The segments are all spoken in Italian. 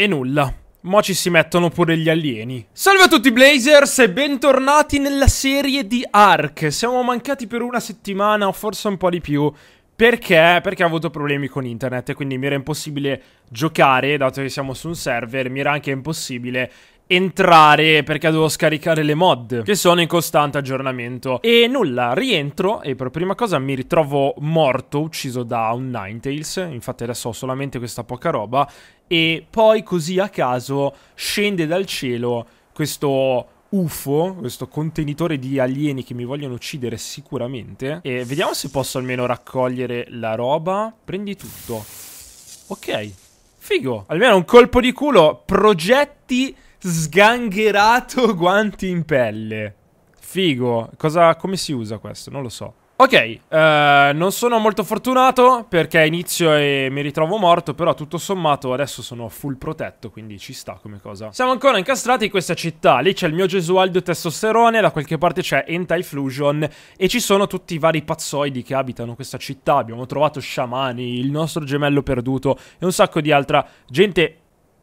E nulla. Mo ci si mettono pure gli alieni. Salve a tutti Blazers e bentornati nella serie di Ark. Siamo mancati per una settimana o forse un po' di più. Perché? Perché ho avuto problemi con internet, quindi mi era impossibile giocare, dato che siamo su un server, mi era anche impossibile entrare perché devo scaricare le mod che sono in costante aggiornamento. E nulla, rientro e per prima cosa mi ritrovo morto, ucciso da un Ninetales. Infatti adesso ho solamente questa poca roba. E poi così a caso scende dal cielo questo UFO, questo contenitore di alieni che mi vogliono uccidere sicuramente. E vediamo se posso almeno raccogliere la roba. Prendi tutto. Ok. Figo. Almeno un colpo di culo. Progetti Sgangherato guanti in pelle. Figo. Cosa, come si usa questo? Non lo so. Ok, uh, non sono molto fortunato perché inizio e mi ritrovo morto, però tutto sommato adesso sono full protetto, quindi ci sta come cosa. Siamo ancora incastrati in questa città, lì c'è il mio Gesualdo Testosterone, da qualche parte c'è Entai Fusion e ci sono tutti i vari pazzoidi che abitano questa città. Abbiamo trovato sciamani, il nostro gemello perduto e un sacco di altra gente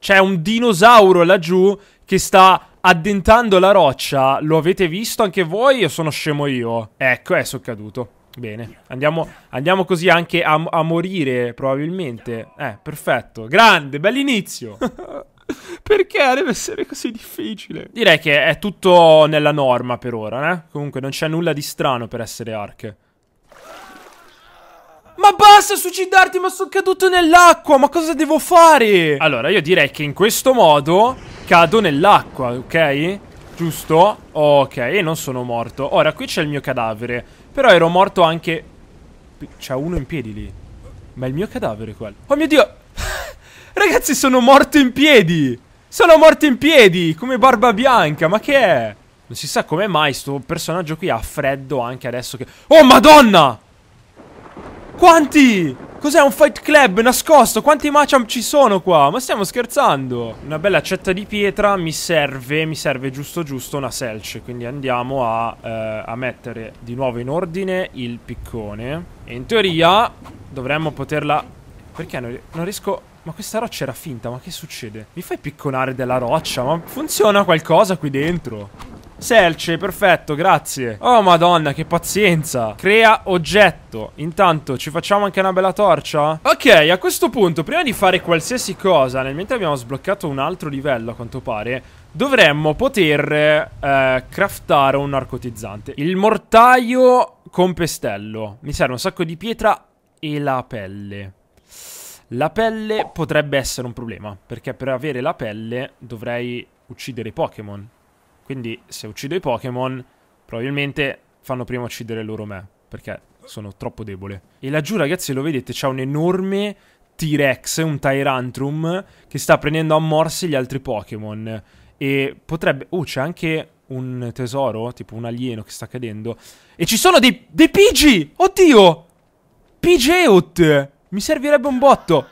c'è un dinosauro laggiù che sta addentando la roccia. Lo avete visto anche voi o sono scemo io? Ecco, è eh, soccaduto. Bene, andiamo, andiamo, così anche a, a, morire probabilmente Eh, perfetto, grande, bell'inizio Perché deve essere così difficile? Direi che è tutto nella norma per ora, eh? Comunque non c'è nulla di strano per essere Ark ma basta suicidarti, ma sono caduto nell'acqua, ma cosa devo fare? Allora, io direi che in questo modo cado nell'acqua, ok? Giusto? Ok, e non sono morto. Ora, qui c'è il mio cadavere, però ero morto anche... C'è uno in piedi lì. Ma è il mio cadavere quello. Oh mio Dio! Ragazzi, sono morto in piedi! Sono morto in piedi, come Barba Bianca, ma che è? Non si sa come mai sto personaggio qui ha freddo anche adesso che... Oh, madonna! Quanti? Cos'è un fight club nascosto? Quanti macham ci sono qua? Ma stiamo scherzando? Una bella accetta di pietra mi serve, mi serve giusto giusto una selce. Quindi andiamo a, eh, a mettere di nuovo in ordine il piccone. E in teoria dovremmo poterla... Perché non, non riesco... Ma questa roccia era finta, ma che succede? Mi fai picconare della roccia? Ma funziona qualcosa qui dentro? Selce, perfetto, grazie. Oh madonna, che pazienza. Crea oggetto. Intanto ci facciamo anche una bella torcia? Ok, a questo punto, prima di fare qualsiasi cosa, nel mentre abbiamo sbloccato un altro livello a quanto pare, dovremmo poter eh, craftare un narcotizzante. Il mortaio con pestello. Mi serve un sacco di pietra e la pelle. La pelle potrebbe essere un problema, perché per avere la pelle dovrei uccidere i Pokémon. Quindi se uccido i Pokémon, probabilmente fanno prima uccidere loro me, perché sono troppo debole. E laggiù, ragazzi, lo vedete, c'è un enorme T-Rex, un Tyrantrum, che sta prendendo a morsi gli altri Pokémon. E potrebbe... Oh, c'è anche un tesoro, tipo un alieno che sta cadendo. E ci sono dei, dei Pidgey! Oddio! Pidgeot! Mi servirebbe un botto!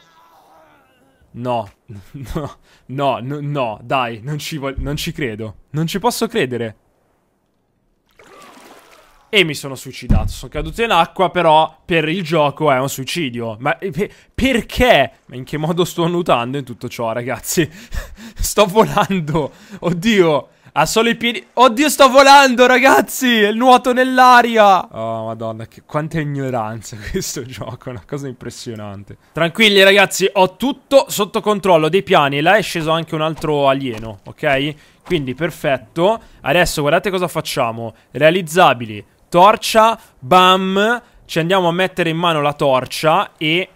No, no, no, no, no dai, non ci, non ci credo. Non ci posso credere. E mi sono suicidato. Sono caduto in acqua, però per il gioco è un suicidio. Ma eh, perché? Ma in che modo sto nuotando in tutto ciò, ragazzi? sto volando. Oddio. Ha solo i piedi... Oddio, sto volando, ragazzi! Il nuoto nell'aria! Oh, madonna, che... quanta ignoranza questo gioco. È una cosa impressionante. Tranquilli, ragazzi. Ho tutto sotto controllo dei piani. Là è sceso anche un altro alieno, ok? Quindi, perfetto. Adesso, guardate cosa facciamo. Realizzabili. Torcia. Bam. Ci andiamo a mettere in mano la torcia e...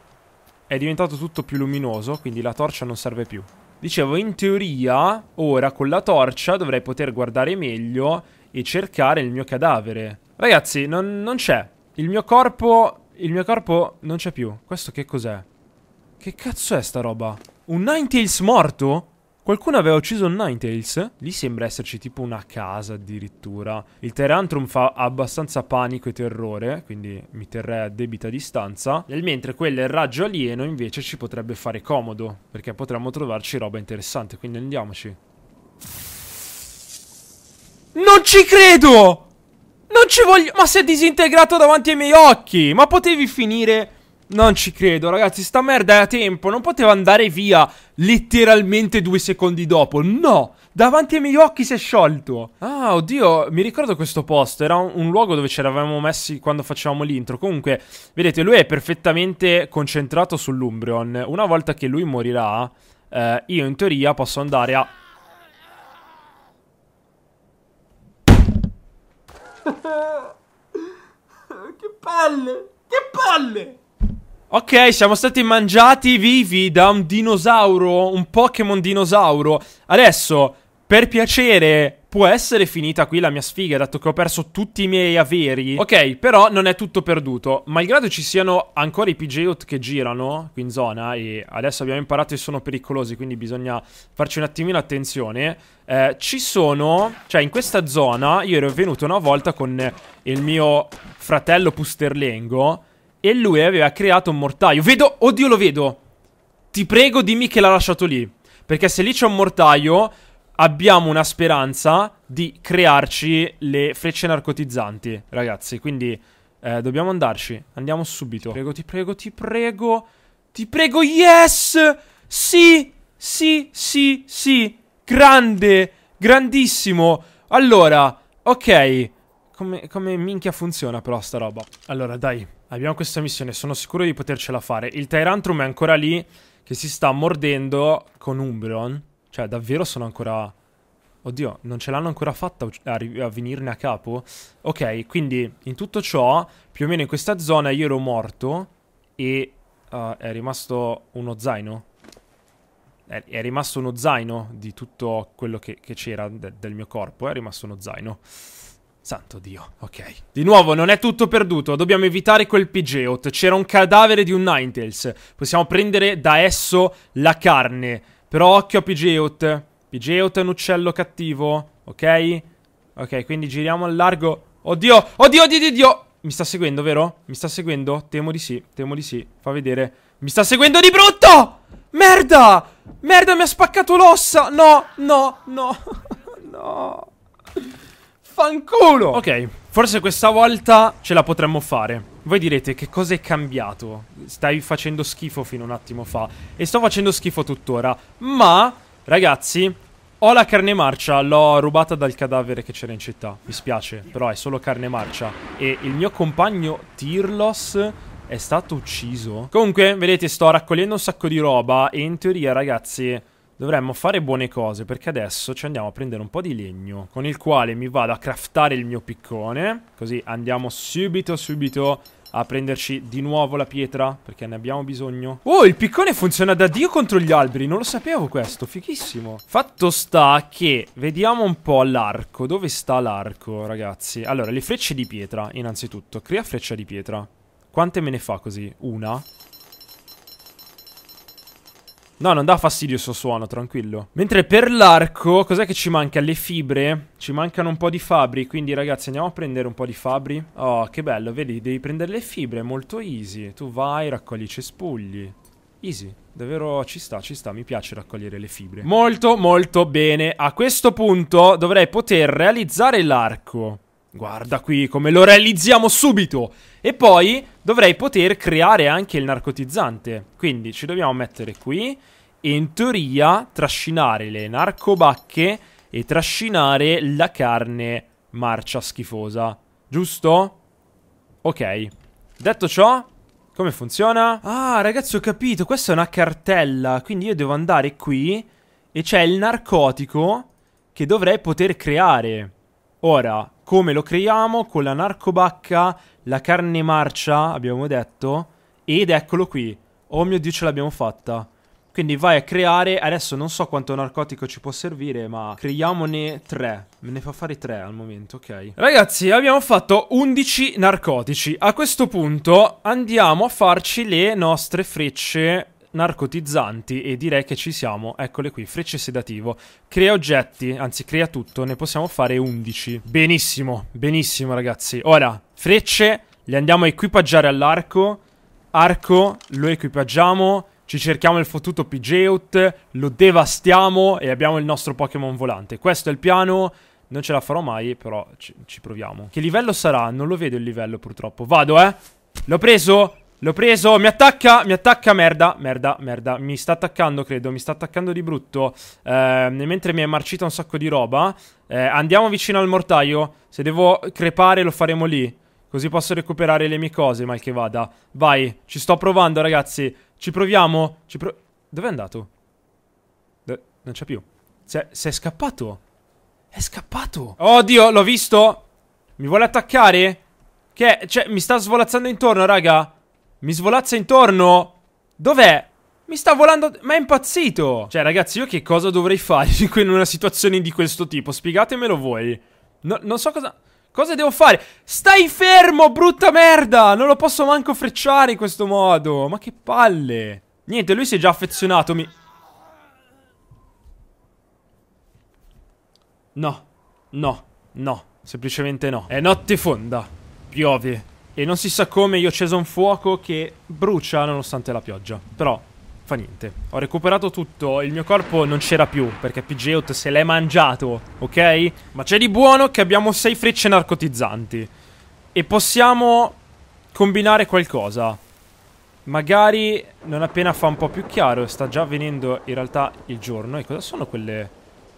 È diventato tutto più luminoso, quindi la torcia non serve più. Dicevo, in teoria, ora con la torcia dovrei poter guardare meglio e cercare il mio cadavere. Ragazzi, non, non c'è. Il mio corpo... Il mio corpo non c'è più. Questo che cos'è? Che cazzo è sta roba? Un Ninetales morto? Qualcuno aveva ucciso Ninetales? Lì sembra esserci tipo una casa addirittura. Il Terrantrum fa abbastanza panico e terrore, quindi mi terrei a debita distanza. Nel mentre quello il raggio alieno invece ci potrebbe fare comodo, perché potremmo trovarci roba interessante, quindi andiamoci. Non ci credo! Non ci voglio... Ma si è disintegrato davanti ai miei occhi! Ma potevi finire non ci credo, ragazzi, sta merda è a tempo. Non poteva andare via letteralmente due secondi dopo. No, davanti ai miei occhi si è sciolto. Ah, oddio, mi ricordo questo posto. Era un, un luogo dove ci eravamo messi quando facevamo l'intro. Comunque, vedete, lui è perfettamente concentrato sull'Umbreon. Una volta che lui morirà, eh, io in teoria posso andare a... che palle! Che palle! Ok, siamo stati mangiati vivi da un dinosauro, un Pokémon dinosauro. Adesso, per piacere, può essere finita qui la mia sfiga, dato che ho perso tutti i miei averi. Ok, però non è tutto perduto. Malgrado ci siano ancora i PGOT che girano qui in zona, e adesso abbiamo imparato che sono pericolosi, quindi bisogna farci un attimino attenzione. Eh, ci sono, cioè in questa zona, io ero venuto una volta con il mio fratello Pusterlengo e lui aveva creato un mortaio. Vedo, oddio lo vedo. Ti prego dimmi che l'ha lasciato lì. Perché se lì c'è un mortaio, abbiamo una speranza di crearci le frecce narcotizzanti, ragazzi. Quindi eh, dobbiamo andarci. Andiamo subito. Ti prego, ti prego, ti prego. Ti prego, yes! Sì, sì, sì, sì. Grande, grandissimo. Allora, ok. Come, come minchia funziona però sta roba? Allora, dai. Abbiamo questa missione, sono sicuro di potercela fare. Il Tyrantrum è ancora lì che si sta mordendo con Umbreon. Cioè, davvero sono ancora... Oddio, non ce l'hanno ancora fatta a, a, venirne a capo? Ok, quindi in tutto ciò, più o meno in questa zona io ero morto e uh, è rimasto uno zaino. È, è, rimasto uno zaino di tutto quello che, che c'era de del mio corpo, è rimasto uno zaino. Santo Dio, ok. Di nuovo, non è tutto perduto, dobbiamo evitare quel Pigeot. C'era un cadavere di un Ninetales. Possiamo prendere da esso la carne. Però occhio a Pigeot. Pigeot è un uccello cattivo, ok? Ok, quindi giriamo al largo. Oddio, oddio, oddio, oddio. Mi sta seguendo, vero? Mi sta seguendo? Temo di sì, temo di sì. Fa vedere. Mi sta seguendo di brutto! Merda! Merda, mi ha spaccato l'ossa! No, no, no, no. Vaffanculo! Ok, forse questa volta ce la potremmo fare. Voi direte che cosa è cambiato? Stai facendo schifo fino a un attimo fa. E sto facendo schifo tuttora. Ma, ragazzi, ho la carne marcia, l'ho rubata dal cadavere che c'era in città. Mi spiace, però è solo carne marcia. E il mio compagno Tirlos è stato ucciso. Comunque, vedete, sto raccogliendo un sacco di roba e in teoria, ragazzi... Dovremmo fare buone cose perché adesso ci andiamo a prendere un po' di legno con il quale mi vado a craftare il mio piccone. Così andiamo subito subito a prenderci di nuovo la pietra perché ne abbiamo bisogno. Oh, il piccone funziona da Dio contro gli alberi, non lo sapevo questo, fighissimo. Fatto sta che vediamo un po' l'arco, dove sta l'arco ragazzi? Allora, le frecce di pietra innanzitutto, crea freccia di pietra. Quante me ne fa così? Una? No, non dà fastidio il suo suono, tranquillo. Mentre per l'arco, cos'è che ci manca? Le fibre? Ci mancano un po' di fabbri, quindi ragazzi andiamo a prendere un po' di fabbri. Oh, che bello, vedi, devi prendere le fibre, è molto easy. Tu vai, raccogli i cespugli. Easy. Davvero ci sta, ci sta, mi piace raccogliere le fibre. Molto, molto bene. A questo punto dovrei poter realizzare l'arco. Guarda qui come lo realizziamo subito! E poi dovrei poter creare anche il narcotizzante. Quindi ci dobbiamo mettere qui e in teoria trascinare le narcobacche e trascinare la carne marcia schifosa. Giusto? Ok. Detto ciò, come funziona? Ah, ragazzi, ho capito. Questa è una cartella. Quindi io devo andare qui e c'è il narcotico che dovrei poter creare. Ora, come lo creiamo? Con la narcobacca, la carne marcia, abbiamo detto, ed eccolo qui. Oh mio Dio, ce l'abbiamo fatta. Quindi vai a creare, adesso non so quanto narcotico ci può servire, ma creiamone tre. Me ne fa fare tre al momento, ok. Ragazzi, abbiamo fatto 11 narcotici. A questo punto andiamo a farci le nostre frecce narcotizzanti e direi che ci siamo. Eccole qui, frecce sedativo. Crea oggetti, anzi crea tutto, ne possiamo fare 11. Benissimo, benissimo ragazzi. Ora, frecce le andiamo a equipaggiare all'arco. Arco lo equipaggiamo. Ci cerchiamo il fottuto Pigeot, lo devastiamo e abbiamo il nostro Pokémon volante. Questo è il piano. Non ce la farò mai, però ci, ci proviamo. Che livello sarà? Non lo vedo il livello purtroppo. Vado, eh. L'ho preso? L'ho preso, mi attacca, mi attacca, merda, merda, merda, mi sta attaccando credo, mi sta attaccando di brutto eh, Mentre mi è marcita un sacco di roba eh, Andiamo vicino al mortaio, se devo crepare lo faremo lì Così posso recuperare le mie cose, mal che vada Vai, ci sto provando ragazzi, ci proviamo, ci pro... Dov'è andato? De non c'è più Si si è scappato È scappato Oddio, l'ho visto Mi vuole attaccare? Che, cioè, mi sta svolazzando intorno, raga mi svolazza intorno? Dov'è? Mi sta volando... Ma è impazzito! Cioè, ragazzi, io che cosa dovrei fare in una situazione di questo tipo? Spiegatemelo voi. No, non so cosa... Cosa devo fare? Stai fermo, brutta merda! Non lo posso manco frecciare in questo modo. Ma che palle. Niente, lui si è già affezionato. Mi... No. No. No. Semplicemente no. È notte fonda. Piove. E non si sa come io ho acceso un fuoco che brucia nonostante la pioggia. Però fa niente. Ho recuperato tutto, il mio corpo non c'era più, perché PGEOT se l'è mangiato, ok? Ma c'è di buono che abbiamo sei frecce narcotizzanti. E possiamo combinare qualcosa. Magari non appena fa un po' più chiaro, sta già avvenendo in realtà il giorno. E cosa sono quelle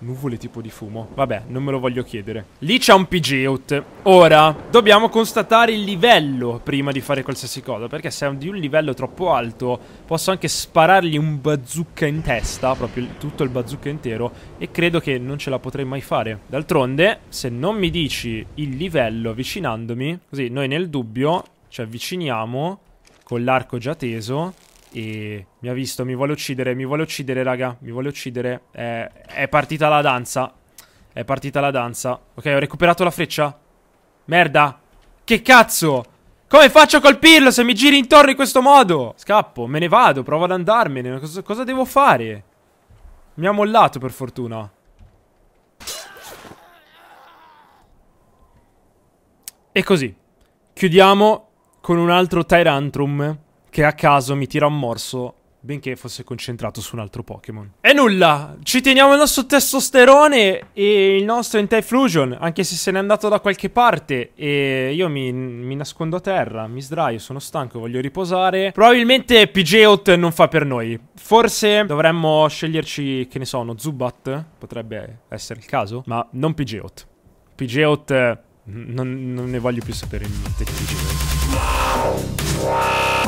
Nuvole tipo di fumo. Vabbè, non me lo voglio chiedere. Lì c'è un PG-Out. Ora, dobbiamo constatare il livello prima di fare qualsiasi cosa, perché se è di un livello troppo alto, posso anche sparargli un bazooka in testa, proprio tutto il bazooka intero, e credo che non ce la potrei mai fare. D'altronde, se non mi dici il livello avvicinandomi, così noi nel dubbio ci avviciniamo con l'arco già teso e mi ha visto, mi vuole uccidere, mi vuole uccidere, raga. Mi vuole uccidere. È, è partita la danza. È partita la danza. Ok, ho recuperato la freccia. Merda. Che cazzo? Come faccio a colpirlo se mi giri intorno in questo modo? Scappo, me ne vado, provo ad andarmene. Cosa, cosa devo fare? Mi ha mollato per fortuna. E così. Chiudiamo con un altro Tyrantrum che a caso mi tira un morso benché fosse concentrato su un altro Pokémon. E nulla, ci teniamo il nostro testosterone e il nostro Anti-Fusion, anche se se n'è andato da qualche parte e io mi, mi, nascondo a terra, mi sdraio, sono stanco, voglio riposare. Probabilmente Pidgeot non fa per noi. Forse dovremmo sceglierci, che ne so, uno Zubat, potrebbe essere il caso, ma non Pidgeot. Pidgeot eh, non, non ne voglio più sapere niente di Pidgeot.